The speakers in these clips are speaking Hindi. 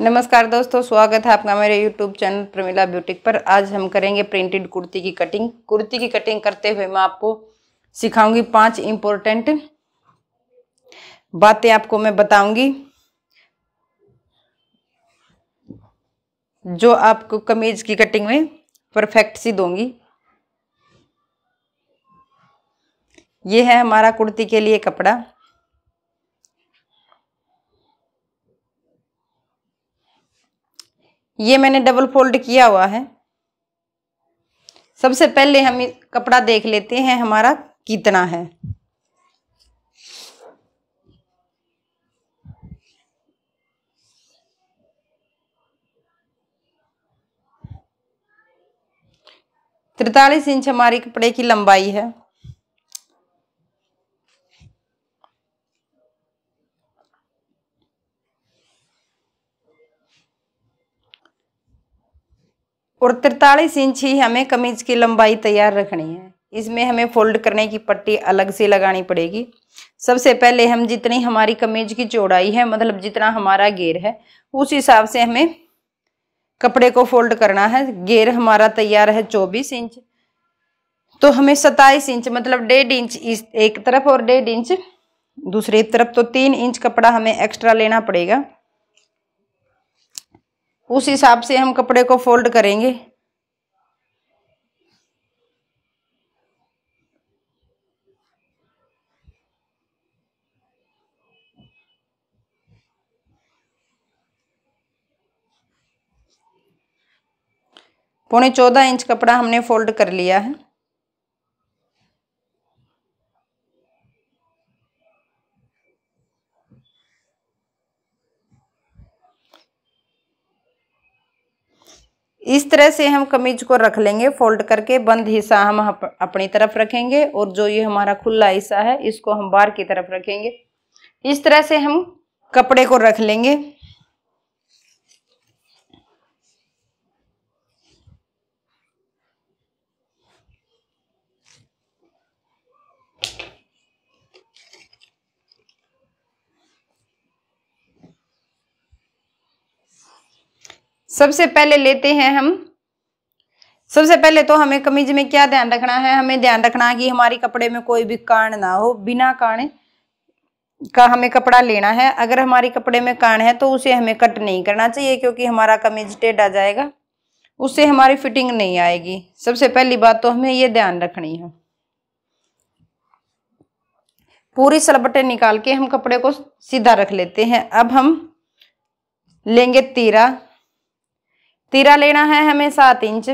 नमस्कार दोस्तों स्वागत है आपका मेरे यूट्यूब चैनल प्रमिला ब्यूटिक पर आज हम करेंगे प्रिंटेड कुर्ती की कटिंग कुर्ती की कटिंग करते हुए मैं आपको सिखाऊंगी पांच इम्पोर्टेंट बातें आपको मैं बताऊंगी जो आपको कमीज की कटिंग में परफेक्ट सी दूंगी ये है हमारा कुर्ती के लिए कपड़ा ये मैंने डबल फोल्ड किया हुआ है सबसे पहले हम कपड़ा देख लेते हैं हमारा कितना है तिरतालीस इंच हमारी कपड़े की लंबाई है और तिरतालीस इंच ही हमें कमीज की लंबाई तैयार रखनी है इसमें हमें फोल्ड करने की पट्टी अलग से लगानी पड़ेगी सबसे पहले हम जितनी हमारी कमीज की चौड़ाई है मतलब जितना हमारा गेर है उस हिसाब से हमें कपड़े को फोल्ड करना है गेर हमारा तैयार है चौबीस इंच तो हमें सत्ताईस इंच मतलब डेढ़ इंच इस एक तरफ और डेढ़ इंच दूसरी तरफ तो तीन इंच कपड़ा हमें एक्स्ट्रा लेना पड़ेगा उस हिसाब से हम कपड़े को फोल्ड करेंगे पौने चौदह इंच कपड़ा हमने फोल्ड कर लिया है इस तरह से हम कमीज को रख लेंगे फोल्ड करके बंद हिस्सा हम अपनी तरफ रखेंगे और जो ये हमारा खुला हिस्सा है इसको हम बाहर की तरफ रखेंगे इस तरह से हम कपड़े को रख लेंगे सबसे पहले लेते हैं हम सबसे पहले तो हमें कमीज में क्या ध्यान रखना है हमें ध्यान रखना है कि हमारी कपड़े में कोई भी कान ना हो बिना कान का हमें कपड़ा लेना है अगर हमारी कपड़े में कान है तो उसे हमें कट नहीं करना चाहिए क्योंकि हमारा कमीज टेढ़ा जाएगा उससे हमारी फिटिंग नहीं आएगी सबसे पहली बात तो हमें ये ध्यान रखनी है पूरी सलबटे निकाल के हम कपड़े को सीधा रख लेते हैं अब हम लेंगे तीरा तीरा लेना है हमें सात इंच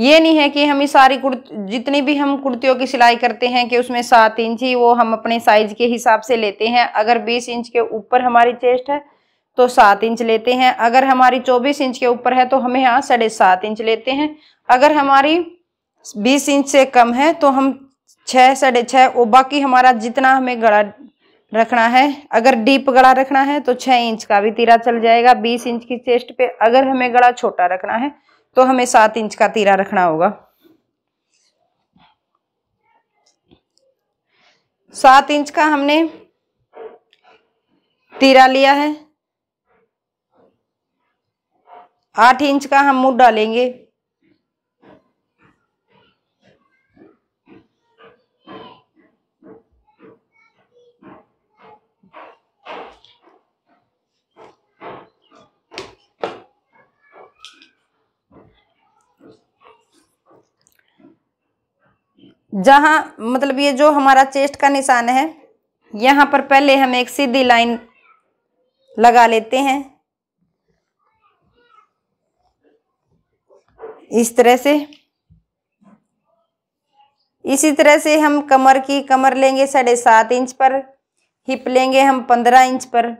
ये नहीं है कि हम सारी कुर्त जितनी भी हम कुर्तियों की सिलाई करते हैं कि उसमें सात इंच ही वो हम अपने साइज के हिसाब से लेते हैं अगर बीस इंच के ऊपर हमारी चेस्ट है तो सात इंच लेते हैं अगर हमारी चौबीस इंच के ऊपर है तो हमें यहाँ साढ़े सात इंच लेते हैं अगर हमारी बीस इंच से कम है तो हम छः साढ़े छः और बाकी हमारा जितना हमें गला रखना है अगर डीप गला रखना है तो छह इंच का भी तीरा चल जाएगा बीस इंच की चेस्ट पे अगर हमें गला छोटा रखना है तो हमें सात इंच का तीरा रखना होगा सात इंच का हमने तीरा लिया है आठ इंच का हम मुंह डालेंगे जहाँ मतलब ये जो हमारा चेस्ट का निशान है यहाँ पर पहले हम एक सीधी लाइन लगा लेते हैं इस तरह से इसी तरह से हम कमर की कमर लेंगे साढ़े सात इंच पर हिप लेंगे हम पंद्रह इंच पर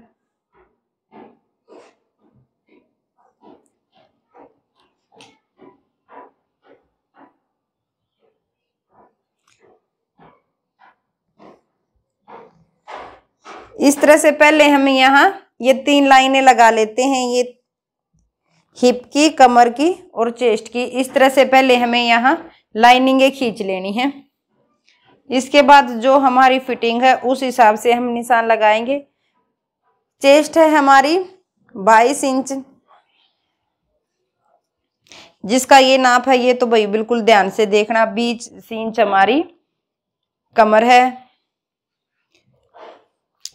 इस तरह से पहले हम यहाँ ये तीन लाइनें लगा लेते हैं ये हिप की कमर की और चेस्ट की इस तरह से पहले हमें यहाँ लाइनिंगें खींच लेनी है इसके बाद जो हमारी फिटिंग है उस हिसाब से हम निशान लगाएंगे चेस्ट है हमारी बाईस इंच जिसका ये नाप है ये तो भाई बिल्कुल ध्यान से देखना बीस इंच हमारी कमर है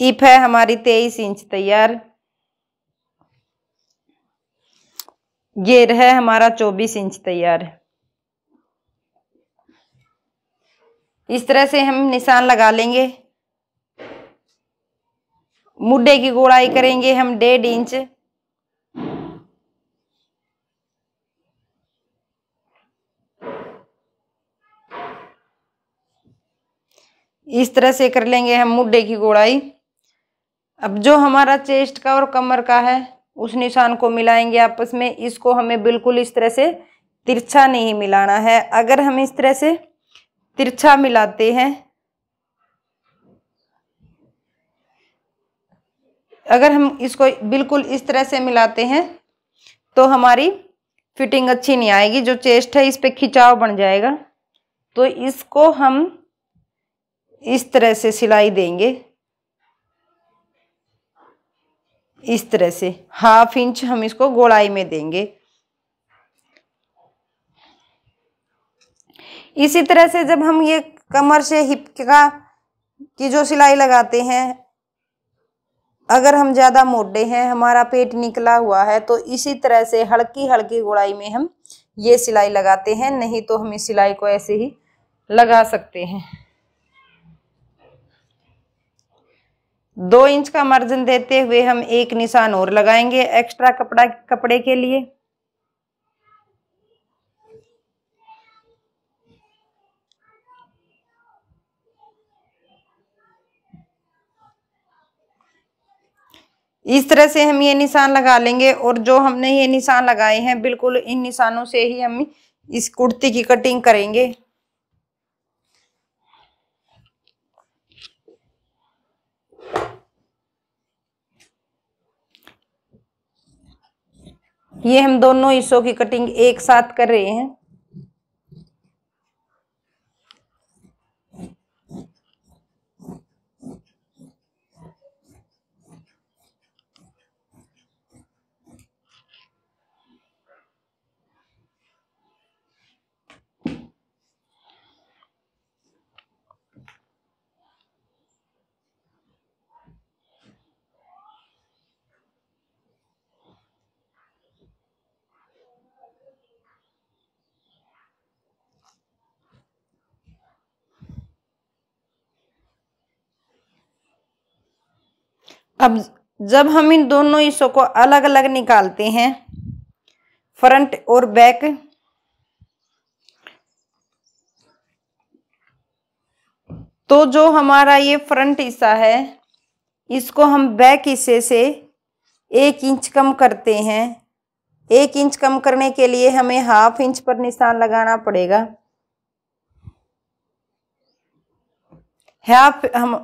इफ है हमारी तेईस इंच तैयार गेर है हमारा चौबीस इंच तैयार इस तरह से हम निशान लगा लेंगे मुड्डे की गोड़ाई करेंगे हम डेढ़ इंच इस तरह से कर लेंगे हम मुड्डे की गोड़ाई अब जो हमारा चेस्ट का और कमर का है उस निशान को मिलाएंगे आपस में इसको हमें बिल्कुल इस तरह से तिरछा नहीं मिलाना है अगर हम इस तरह से तिरछा मिलाते हैं अगर हम इसको बिल्कुल इस तरह से मिलाते हैं तो हमारी फिटिंग अच्छी नहीं आएगी जो चेस्ट है इस पर खिंचाव बन जाएगा तो इसको हम इस तरह से सिलाई देंगे इस तरह से हाफ इंच हम इसको गोलाई में देंगे इसी तरह से जब हम ये कमर से हिप का की जो सिलाई लगाते हैं अगर हम ज़्यादा मोटे हैं हमारा पेट निकला हुआ है तो इसी तरह से हल्की हल्की गोलाई में हम ये सिलाई लगाते हैं नहीं तो हम इस सिलाई को ऐसे ही लगा सकते हैं दो इंच का मार्जिन देते हुए हम एक निशान और लगाएंगे एक्स्ट्रा कपड़ा कपड़े के लिए इस तरह से हम ये निशान लगा लेंगे और जो हमने ये निशान लगाए हैं बिल्कुल इन निशानों से ही हम इस कुर्ती की कटिंग करेंगे ये हम दोनों हिस्सों की कटिंग एक साथ कर रहे हैं अब जब हम इन दोनों हिस्सों को अलग अलग निकालते हैं फ्रंट और बैक तो जो हमारा ये फ्रंट हिस्सा है इसको हम बैक हिस्से से एक इंच कम करते हैं एक इंच कम करने के लिए हमें हाफ इंच पर निशान लगाना पड़ेगा हाफ हम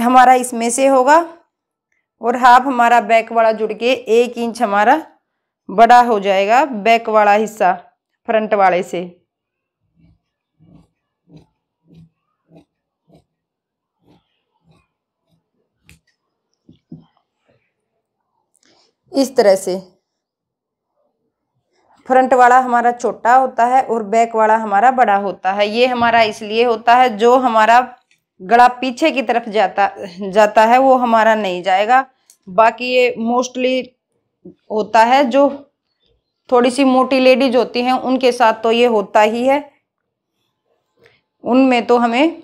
हमारा इसमें से होगा और हाफ हमारा बैक वाला जुड़ के एक इंच हमारा बड़ा हो जाएगा बैक वाला हिस्सा फ्रंट वाले से इस तरह से फ्रंट वाला हमारा छोटा होता है और बैक वाला हमारा बड़ा होता है ये हमारा इसलिए होता है जो हमारा गला पीछे की तरफ जाता जाता है वो हमारा नहीं जाएगा बाकी ये मोस्टली होता है जो थोड़ी सी मोटी लेडीज होती हैं उनके साथ तो ये होता ही है उनमें तो हमें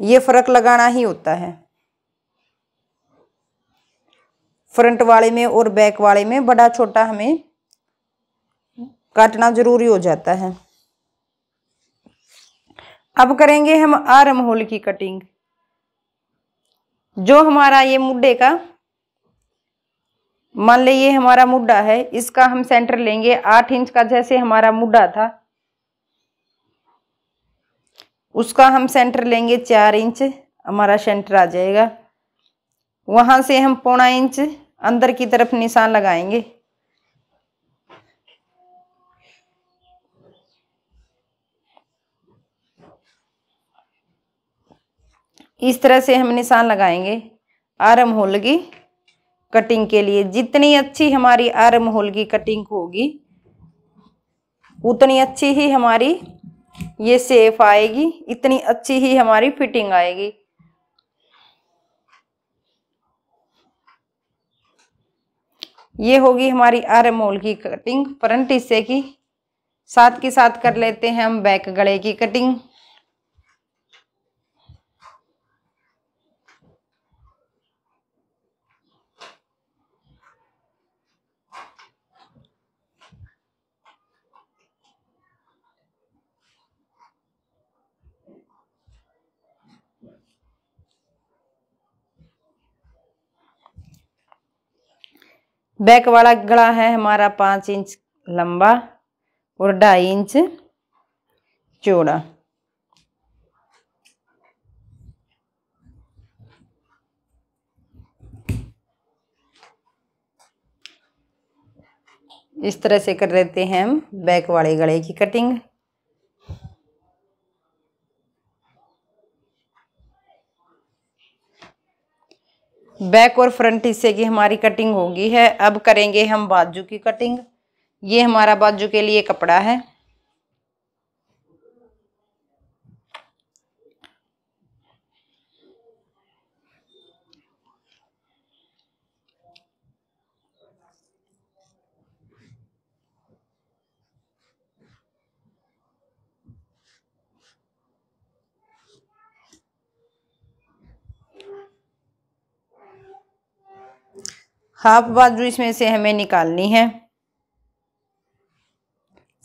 ये फ़र्क लगाना ही होता है फ्रंट वाले में और बैक वाले में बड़ा छोटा हमें काटना ज़रूरी हो जाता है अब करेंगे हम आर्म होल की कटिंग जो हमारा ये मुड्डे का मान ले ये हमारा मुड्डा है इसका हम सेंटर लेंगे आठ इंच का जैसे हमारा मुड्डा था उसका हम सेंटर लेंगे चार इंच हमारा सेंटर आ जाएगा वहां से हम पौना इंच अंदर की तरफ निशान लगाएंगे इस तरह से हम निशान लगाएंगे आर्म होल की कटिंग के लिए जितनी अच्छी हमारी आर्म होल की कटिंग होगी उतनी अच्छी ही हमारी ये सेफ आएगी इतनी अच्छी ही हमारी फिटिंग आएगी ये होगी हमारी आर्म होल की कटिंग फ्रंट हिस्से की साथ के साथ कर लेते हैं हम बैक गले की कटिंग बैक वाला गला है हमारा पाँच इंच लंबा और ढाई इंच चौड़ा इस तरह से कर लेते हैं हम बैक वाले गले की कटिंग बैक और फ्रंट हिस्से की हमारी कटिंग होगी है अब करेंगे हम बाजू की कटिंग ये हमारा बाजू के लिए कपड़ा है हाफ बाजू इसमें से हमें निकालनी है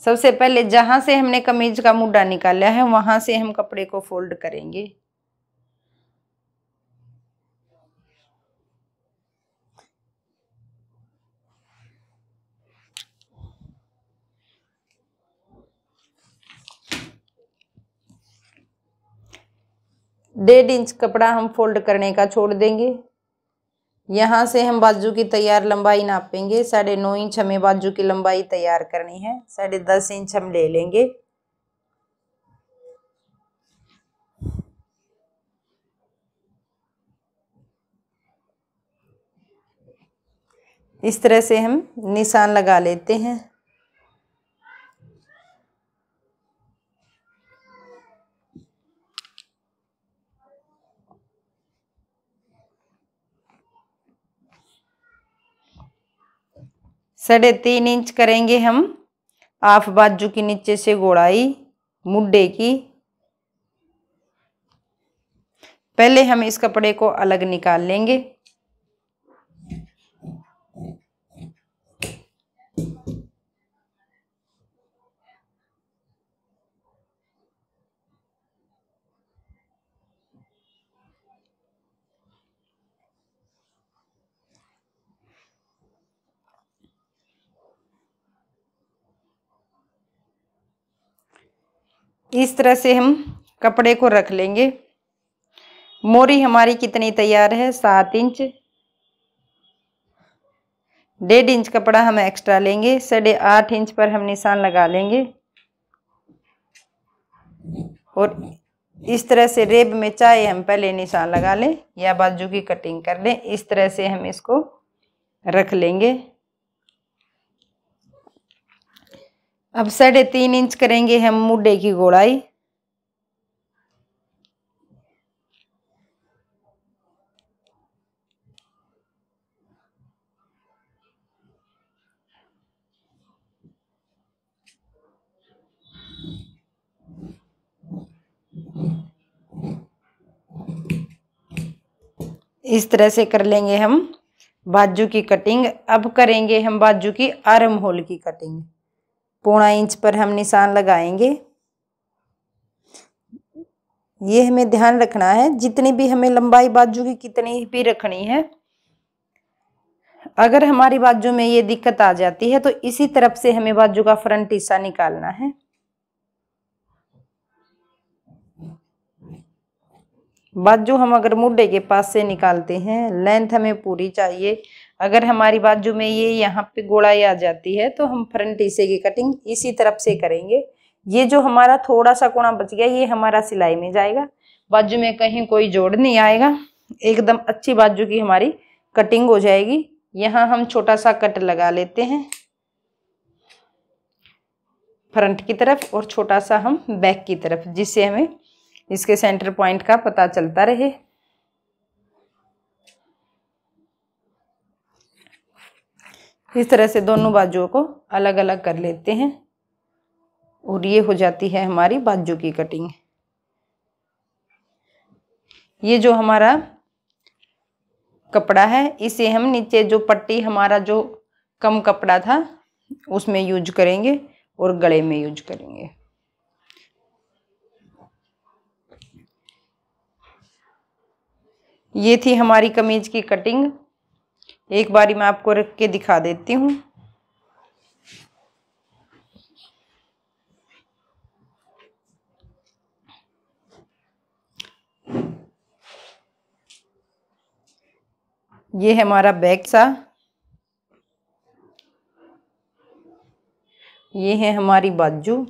सबसे पहले जहां से हमने कमीज का मुड्डा निकाला है वहां से हम कपड़े को फोल्ड करेंगे डेढ़ इंच कपड़ा हम फोल्ड करने का छोड़ देंगे यहाँ से हम बाजू की तैयार लंबाई नापेंगे साढ़े नौ इंच हमें बाजू की लंबाई तैयार करनी है साढ़े दस इंच हम ले लेंगे इस तरह से हम निशान लगा लेते हैं साढ़े तीन इंच करेंगे हम आफ बाजू के नीचे से गोड़ाई मुड्ढे की पहले हम इस कपड़े को अलग निकाल लेंगे इस तरह से हम कपड़े को रख लेंगे मोरी हमारी कितनी तैयार है सात इंच डेढ़ इंच कपड़ा हम एक्स्ट्रा लेंगे साढ़े आठ इंच पर हम निशान लगा लेंगे और इस तरह से रेब में चाहे हम पहले निशान लगा लें या बाजू की कटिंग कर लें इस तरह से हम इसको रख लेंगे अब साढ़े तीन इंच करेंगे हम मुड्ढे की गोलाई इस तरह से कर लेंगे हम बाजू की कटिंग अब करेंगे हम बाजू की आर्म होल की कटिंग पौना इंच पर हम निशान लगाएंगे ये हमें ध्यान रखना है जितनी भी हमें लंबाई बाजू की कितनी भी रखनी है अगर हमारी बाजू में ये दिक्कत आ जाती है तो इसी तरफ से हमें बाजू का फ्रंट हिस्सा निकालना है बाजू हम अगर मुड्ढे के पास से निकालते हैं लेंथ हमें पूरी चाहिए अगर हमारी बाजू में ये यहाँ पे गोड़ाई आ जाती है तो हम फ्रंट हिस्से की कटिंग इसी तरफ से करेंगे ये जो हमारा थोड़ा सा कोना बच गया ये हमारा सिलाई में जाएगा बाजू में कहीं कोई जोड़ नहीं आएगा एकदम अच्छी बाजू की हमारी कटिंग हो जाएगी यहाँ हम छोटा सा कट लगा लेते हैं फ्रंट की तरफ और छोटा सा हम बैक की तरफ जिससे हमें इसके सेंटर पॉइंट का पता चलता रहे इस तरह से दोनों बाजुओं को अलग अलग कर लेते हैं और ये हो जाती है हमारी बाजू की कटिंग ये जो हमारा कपड़ा है इसे हम नीचे जो पट्टी हमारा जो कम कपड़ा था उसमें यूज करेंगे और गले में यूज करेंगे ये थी हमारी कमीज की कटिंग एक बारी मैं आपको रख के दिखा देती हूँ ये है हमारा बैग सा ये है हमारी बाजू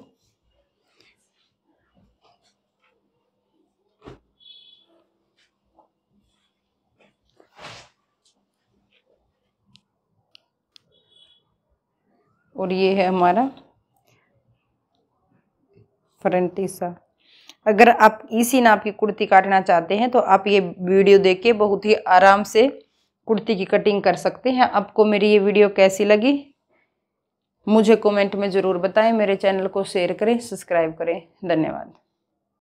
और ये है हमारा फ्रंट हिस्सा अगर आप इसी नाप की कुर्ती काटना चाहते हैं तो आप ये वीडियो देख के बहुत ही आराम से कुर्ती की कटिंग कर सकते हैं आपको मेरी ये वीडियो कैसी लगी मुझे कमेंट में ज़रूर बताएं मेरे चैनल को शेयर करें सब्सक्राइब करें धन्यवाद